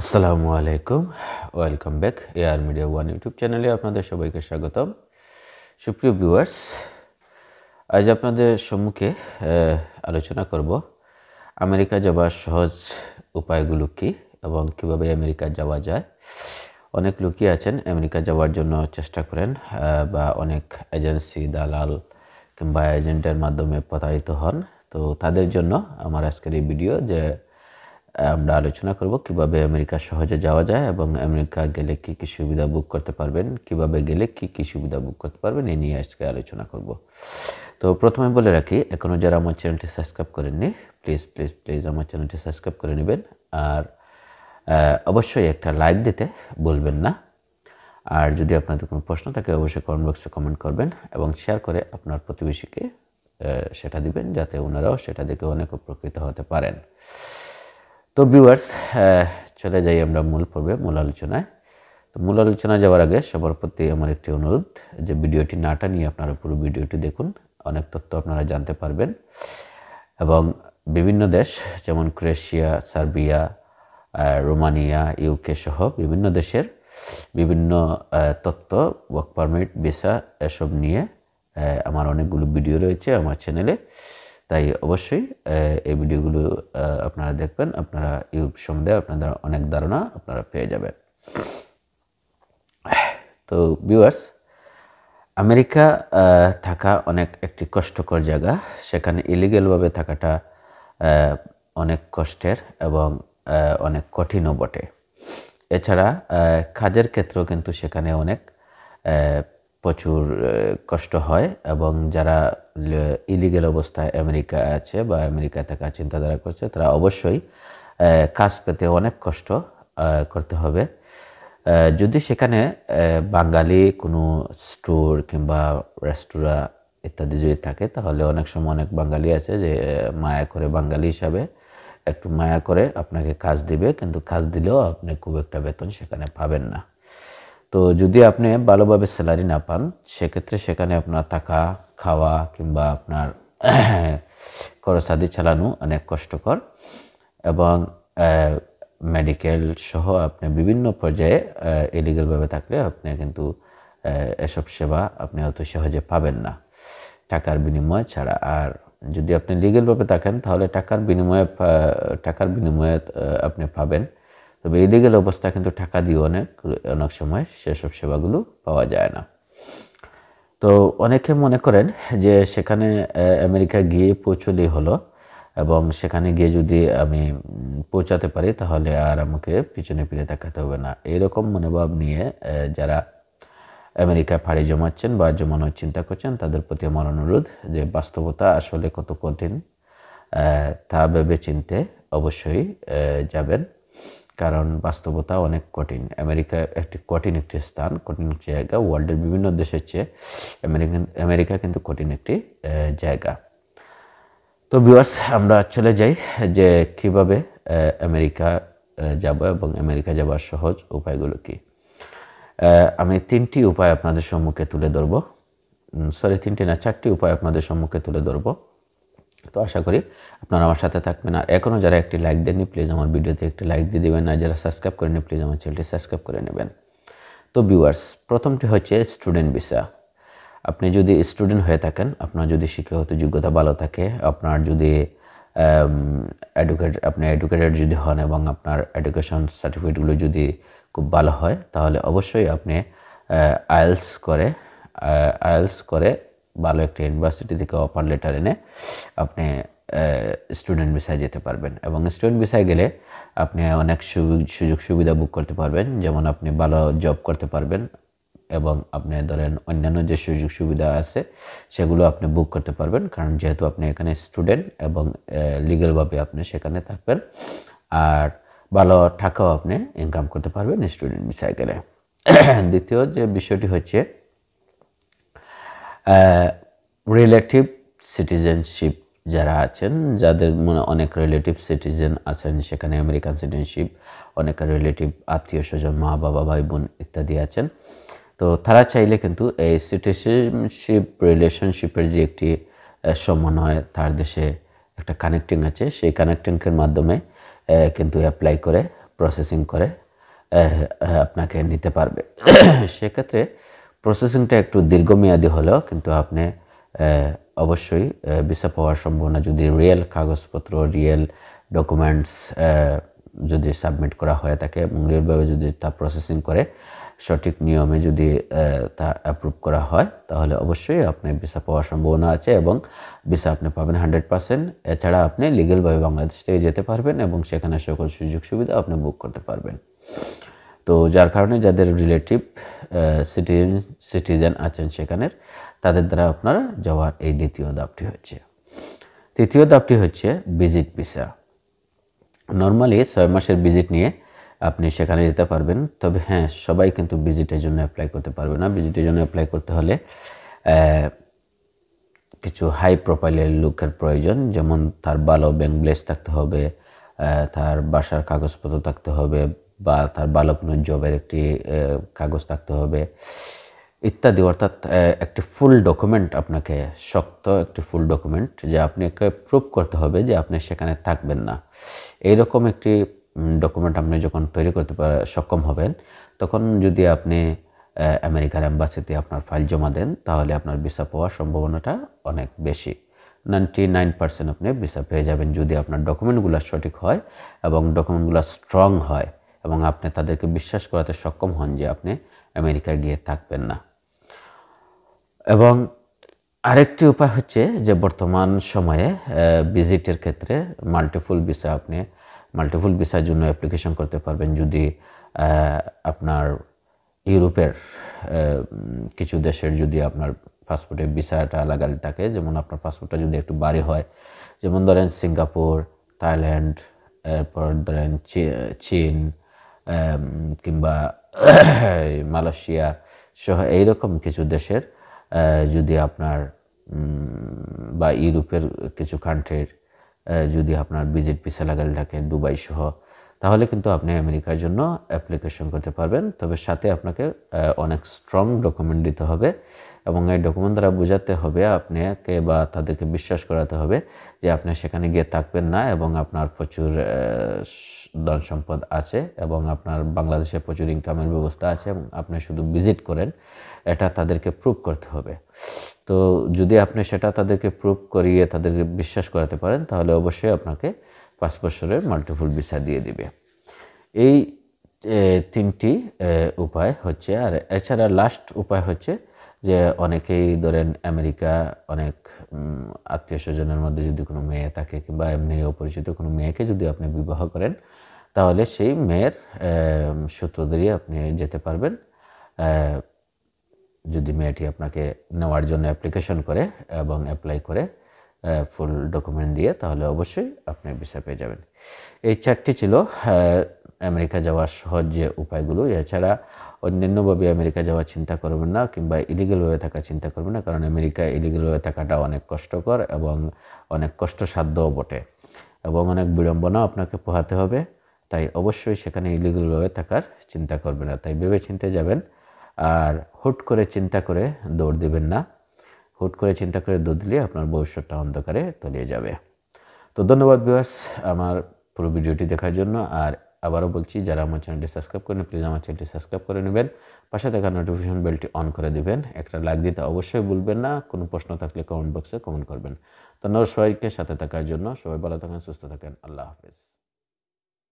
আসসালামু আলাইকুম welcome back AR media one YouTube চ্যানেলে আপনাদের সবাইকে স্বাগতম সুপ্রিয় ভিউয়ার্স আজ আপনাদের সম্মুখে আলোচনা করব আমেরিকা যাওয়ার সহজ উপায়গুলো কী এবং কীভাবে আমেরিকা যাওয়া যায় অনেক লোকই আছেন আমেরিকা যাওয়ার জন্য চেষ্টা করেন বা অনেক এজেন্সি দালাল কিংবা এজেন্টের মাধ্যমে প্রতারিত হন তো তাদের জন্য আমার আজকের এই ভিডিও যে আমরা আলোচনা করব কিভাবে আমেরিকা সহজে যাওয়া যায় এবং আমেরিকা গেলে কী কী সুবিধা বুক করতে পারবেন কিভাবে গেলে কী কী সুবিধা বুক করতে পারবেন এ নিয়ে আজকে আলোচনা করব তো প্রথমে বলে রাখি এখনও যারা আমার চ্যানেলটি সাবস্ক্রাইব করেননি প্লিজ প্লিজ প্লিজ আমার চ্যানেলটি সাবস্ক্রাইব করে নেবেন আর অবশ্যই একটা লাইক দিতে বলবেন না আর যদি আপনাদের কোনো প্রশ্ন থাকে অবশ্যই কমেন্ট বক্সে কমেন্ট করবেন এবং শেয়ার করে আপনার প্রতিবেশীকে সেটা দিবেন যাতে ওনারাও সেটা দেখে অনেক উপকৃত হতে পারেন তো ভিউয়ার্স চলে যাই আমরা মূল পর্বে মূল আলোচনায় তো মূল আলোচনা যাওয়ার আগে সবার প্রতি আমার একটি অনুরোধ যে ভিডিওটি নাটা নিয়ে আপনারা পুরো ভিডিওটি দেখুন অনেক তথ্য আপনারা জানতে পারবেন এবং বিভিন্ন দেশ যেমন ক্রোয়েশিয়া সার্বিয়া রোমানিয়া ইউকে সহ বিভিন্ন দেশের বিভিন্ন তত্ত্ব ওয়ার্ক পারমিট ভিসা এসব নিয়ে আমার অনেকগুলো ভিডিও রয়েছে আমার চ্যানেলে তাই অবশ্যই এই ভিডিওগুলো আপনারা দেখবেন আপনারা ইউটিউব সম্বন্ধে আপনাদের অনেক ধারণা আপনারা পেয়ে যাবেন তো ভিউয়ার্স আমেরিকা থাকা অনেক একটি কষ্টকর জায়গা সেখানে ইলিগেলভাবে থাকাটা অনেক কষ্টের এবং অনেক কঠিনও বটে এছাড়া কাজের ক্ষেত্রেও কিন্তু সেখানে অনেক প্রচুর কষ্ট হয় এবং যারা ইলিগেল অবস্থায় আমেরিকা আছে বা আমেরিকায় থাকা চিন্তাধারা করছে তারা অবশ্যই কাজ পেতে অনেক কষ্ট করতে হবে যদি সেখানে বাঙালি কোনো স্টোর কিংবা রেস্তোরাঁ ইত্যাদি যদি থাকে তাহলে অনেক সময় অনেক বাঙালি আছে যে মায়া করে বাঙালি হিসাবে একটু মায়া করে আপনাকে কাজ দিবে কিন্তু কাজ দিলেও আপনি খুব একটা বেতন সেখানে পাবেন না তো যদি আপনি ভালোভাবে স্যালারি না পান সেক্ষেত্রে সেখানে আপনার থাকা খাওয়া কিংবা আপনার আদি চালানো অনেক কষ্টকর এবং মেডিকেল সহ আপনি বিভিন্ন পর্যায়ে ইলিগালভাবে থাকলে আপনি কিন্তু এসব সেবা আপনি অত সহজে পাবেন না টাকার বিনিময় ছাড়া আর যদি আপনি লিগেলভাবে থাকেন তাহলে টাকার বিনিময়ে টাকার বিনিময়ে আপনি পাবেন তবে ইলিগেল অবস্থা কিন্তু টাকা দিয়ে অনেক অনেক সময় সেসব সেবাগুলো পাওয়া যায় না তো অনেকে মনে করেন যে সেখানে আমেরিকা গিয়ে পৌঁছলেই হলো এবং সেখানে গিয়ে যদি আমি পৌঁছাতে পারি তাহলে আর আমাকে পিছনে ফিরে তাকাতে হবে না এরকম মনোভাব নিয়ে যারা আমেরিকায় ফাড়ি জমাচ্ছেন বা জমানোর চিন্তা করছেন তাদের প্রতি আমার অনুরোধ যে বাস্তবতা আসলে কত কঠিন তা ভেবে চিনতে অবশ্যই যাবেন কারণ বাস্তবতা অনেক কঠিন আমেরিকা একটি কঠিন একটি স্থান কঠিন একটি জায়গা ওয়ার্ল্ডের বিভিন্ন দেশের চেয়ে আমেরিকান আমেরিকা কিন্তু কঠিন একটি জায়গা তো বিওয়ার্স আমরা চলে যাই যে কিভাবে আমেরিকা যাব এবং আমেরিকা যাওয়ার সহজ উপায়গুলো কি আমি তিনটি উপায় আপনাদের সম্মুখে তুলে ধরব সরি তিনটি না চারটি উপায় আপনাদের সম্মুখে তুলে ধরবো তো আশা করি আপনারা আমার সাথে থাকবেন আর এখনও যারা একটি লাইক দেননি প্লিজ আমার ভিডিওতে একটি লাইক দিয়ে দেবেন আর যারা সাবস্ক্রাইব করেনি প্লিজ আমার চ্যানেলটি সাবস্ক্রাইব করে নেবেন তো ভিউয়ার্স প্রথমটি হচ্ছে স্টুডেন্ট ভিসা আপনি যদি স্টুডেন্ট হয়ে থাকেন আপনার যদি শিক্ষাগত যোগ্যতা ভালো থাকে আপনার যদি অ্যাডুকেট আপনি এডুকেটেড যদি হন এবং আপনার এডুকেশন সার্টিফিকেটগুলো যদি খুব ভালো হয় তাহলে অবশ্যই আপনি আয়েলস করে আয়েলস করে ভালো একটি ইউনিভার্সিটি থেকে অফার লেটার এনে আপনি স্টুডেন্ট ভিসায় যেতে পারবেন এবং স্টুডেন্ট ভিসায় গেলে আপনি অনেক সুযোগ সুবিধা বুক করতে পারবেন যেমন আপনি ভালো জব করতে পারবেন এবং আপনি ধরেন অন্যান্য যে সুযোগ সুবিধা আছে সেগুলো আপনি বুক করতে পারবেন কারণ যেহেতু আপনি এখানে স্টুডেন্ট এবং লিগালভাবে আপনি সেখানে থাকবেন আর ভালো টাকাও আপনি ইনকাম করতে পারবেন স্টুডেন্ট ভিসায় গেলে দ্বিতীয় যে বিষয়টি হচ্ছে রিলেটিভ সিটিজেনশিপ যারা আছেন যাদের মনে অনেক রিলেটিভ সিটিজেন আছেন সেখানে আমেরিকান সিটিজেনশিপ অনেক রিলেটিভ আত্মীয় স্বজন মা বাবা ভাই বোন ইত্যাদি আছেন তো তারা চাইলে কিন্তু এই সিটিজেনশিপ রিলেশনশিপের যে একটি সমন্বয় তার দেশে একটা কানেক্টিং আছে সেই কানেক্টিংয়ের মাধ্যমে কিন্তু অ্যাপ্লাই করে প্রসেসিং করে আপনাকে নিতে পারবে সেক্ষেত্রে প্রসেসিংটা একটু দীর্ঘমেয়াদী হলেও কিন্তু আপনি অবশ্যই ভিসা পাওয়ার সম্ভাবনা যদি রিয়েল কাগজপত্র রিয়েল ডকুমেন্টস যদি সাবমিট করা হয়ে থাকে এবং রিয়েলভাবে যদি তা প্রসেসিং করে সঠিক নিয়মে যদি তা অ্যাপ্রুভ করা হয় তাহলে অবশ্যই আপনি ভিসা পাওয়ার সম্ভাবনা আছে এবং ভিসা আপনি পাবেন হান্ড্রেড পার্সেন্ট এছাড়া আপনি লিগেলভাবে বাংলাদেশ থেকে যেতে পারবেন এবং সেখানে সকল সুযোগ সুবিধা আপনি বুক করতে পারবেন তো যার কারণে যাদের রিলেটিভ সিটিজেন সিটিজেন আছেন সেখানের তাদের দ্বারা আপনার যাওয়ার এই দ্বিতীয় দাবটি হচ্ছে তৃতীয় দাবটি হচ্ছে ভিজিট ভিসা নর্মালি ছয় মাসের ভিজিট নিয়ে আপনি সেখানে যেতে পারবেন তবে হ্যাঁ সবাই কিন্তু ভিজিটের জন্য অ্যাপ্লাই করতে পারবে না ভিজিটের জন্য অ্যাপ্লাই করতে হলে কিছু হাই প্রোফাইলের লুকের প্রয়োজন যেমন তার ভালো ব্যাংক ব্লেস থাকতে হবে তার বাসার কাগজপত্র থাকতে হবে বা তার বালক কোনো জবের একটি কাগজ থাকতে হবে ইত্যাদি অর্থাৎ একটি ফুল ডকুমেন্ট আপনাকে শক্ত একটি ফুল ডকুমেন্ট যে আপনাকে প্রুভ করতে হবে যে আপনি সেখানে থাকবেন না এই রকম একটি ডকুমেন্ট আপনি যখন তৈরি করতে পারে সক্ষম হবেন তখন যদি আপনি আমেরিকার অ্যাম্বাসিতে আপনার ফাইল জমা দেন তাহলে আপনার ভিসা পাওয়ার সম্ভাবনাটা অনেক বেশি নাইনটি নাইন পার্সেন্ট আপনি ভিসা পেয়ে যাবেন যদি আপনার ডকুমেন্টগুলো সঠিক হয় এবং ডকুমেন্টগুলো স্ট্রং হয় এবং আপনি তাদেরকে বিশ্বাস করাতে সক্ষম হন যে আপনি আমেরিকায় গিয়ে থাকবেন না এবং আরেকটি উপায় হচ্ছে যে বর্তমান সময়ে ভিজিটের ক্ষেত্রে মাল্টিপুল ভিসা আপনি মাল্টিপুল ভিসার জন্য অ্যাপ্লিকেশন করতে পারবেন যদি আপনার ইউরোপের কিছু দেশের যদি আপনার পাসপোর্টে ভিসাটা লাগালে থাকে যেমন আপনার পাসপোর্টটা যদি একটু বাড়ি হয় যেমন ধরেন সিঙ্গাপুর থাইল্যান্ড এরপর ধরেন চীন কিংবা মালয়েশিয়া সহ এইরকম কিছু দেশের যদি আপনার বা ইউরোপের কিছু কান্ট্রির যদি আপনার ভিজিট ভিসা লাগাল থাকে দুবাই সহ তাহলে কিন্তু আপনি আমেরিকার জন্য অ্যাপ্লিকেশন করতে পারবেন তবে সাথে আপনাকে অনেক স্ট্রং ডকুমেন্ট দিতে হবে এবং এই ডকুমেন্ট দ্বারা বোঝাতে হবে আপনাকে বা তাদেরকে বিশ্বাস করাতে হবে যে আপনি সেখানে গিয়ে থাকবেন না এবং আপনার প্রচুর ধন সম্পদ আছে এবং আপনার বাংলাদেশে প্রচুর ইনকামের ব্যবস্থা আছে এবং আপনি শুধু ভিজিট করেন এটা তাদেরকে প্রুভ করতে হবে তো যদি আপনি সেটা তাদেরকে প্রুভ করিয়ে তাদেরকে বিশ্বাস করাতে পারেন তাহলে অবশ্যই আপনাকে পাঁচ বছরে মাল্টিপুল ভিসা দিয়ে দিবে এই তিনটি উপায় হচ্ছে আর এছাড়া লাস্ট উপায় হচ্ছে যে অনেকেই ধরেন আমেরিকা অনেক আত্মীয় স্বজনের মধ্যে যদি কোনো মেয়ে থাকে কিংবা এমনি অপরিচিত কোনো মেয়েকে যদি আপনি বিবাহ করেন তাহলে সেই মেয়ের সূত্র দিয়ে আপনি যেতে পারবেন যদি মেয়েটি আপনাকে নেওয়ার জন্য অ্যাপ্লিকেশন করে এবং অ্যাপ্লাই করে ফুল ডকুমেন্ট দিয়ে তাহলে অবশ্যই আপনি ভিসা পেয়ে যাবেন এই চারটি ছিল আমেরিকা যাওয়ার সহজ যে উপায়গুলো এছাড়া অন্যান্যভাবে আমেরিকা যাওয়ার চিন্তা করবেন না কিংবা ইলিগেলভাবে থাকা চিন্তা করবেন না কারণ আমেরিকা ইলিগেলভাবে থাকাটা অনেক কষ্টকর এবং অনেক কষ্টসাধ্যও বটে এবং অনেক বিড়ম্বনা আপনাকে পোহাতে হবে তাই অবশ্যই সেখানে ইলিগেলভাবে থাকার চিন্তা করবেন না তাই ভেবে চিনতে যাবেন আর হুট করে চিন্তা করে দৌড় দেবেন না হুট করে চিন্তা করে দুধ দিলে আপনার ভবিষ্যৎটা অন্ধকারে তলিয়ে যাবে তো ধন্যবাদ বিভার্স আমার পুরো ভিডিওটি দেখার জন্য আর আবারও বলছি যারা আমার চ্যানেলটি সাবস্ক্রাইব করেন প্লিজ আমার চ্যানেলটি সাবস্ক্রাইব করে নেবেন পাশে দেখা নোটিফিকেশন বেলটি অন করে দেবেন একটা লাইক দিতে অবশ্যই ভুলবেন না কোনো প্রশ্ন থাকলে কমেন্ট বক্সে কমেন্ট করবেন ধন্যবাদ সবাইকে সাথে থাকার জন্য সবাই ভালো থাকেন সুস্থ থাকেন আল্লাহ হাফেজ